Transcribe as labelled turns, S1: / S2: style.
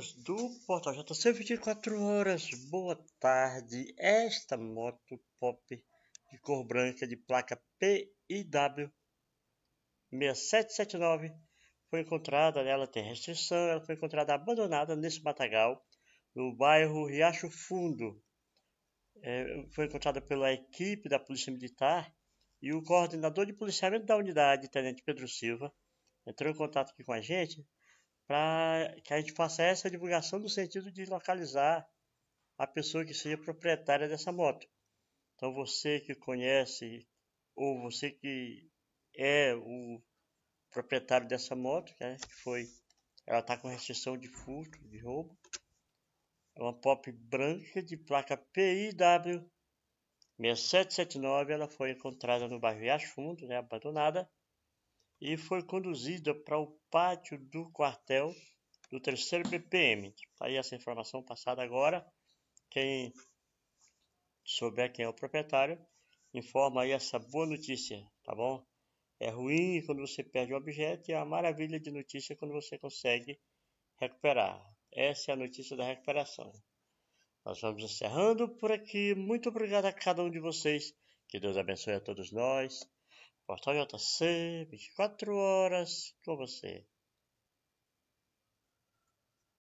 S1: amigos do Portal J124 horas, boa tarde. Esta moto pop de cor branca de placa PIW 6779 foi encontrada, ela tem restrição, ela foi encontrada abandonada nesse matagal no bairro Riacho Fundo. É, foi encontrada pela equipe da Polícia Militar e o coordenador de policiamento da unidade, Tenente Pedro Silva, entrou em contato aqui com a gente para que a gente faça essa divulgação no sentido de localizar a pessoa que seja proprietária dessa moto. Então você que conhece ou você que é o proprietário dessa moto, né, que foi, ela está com restrição de furto, de roubo, é uma pop branca de placa PIW 6779, ela foi encontrada no bairro Riacho Fundo, né, abandonada, e foi conduzida para o pátio do quartel do terceiro BPM. Tá aí essa informação passada agora, quem souber quem é o proprietário, informa aí essa boa notícia, tá bom? É ruim quando você perde um objeto e é a maravilha de notícia quando você consegue recuperar. Essa é a notícia da recuperação. Nós vamos encerrando por aqui. Muito obrigado a cada um de vocês. Que Deus abençoe a todos nós. Батая тасе, бихатру арас, тобасе.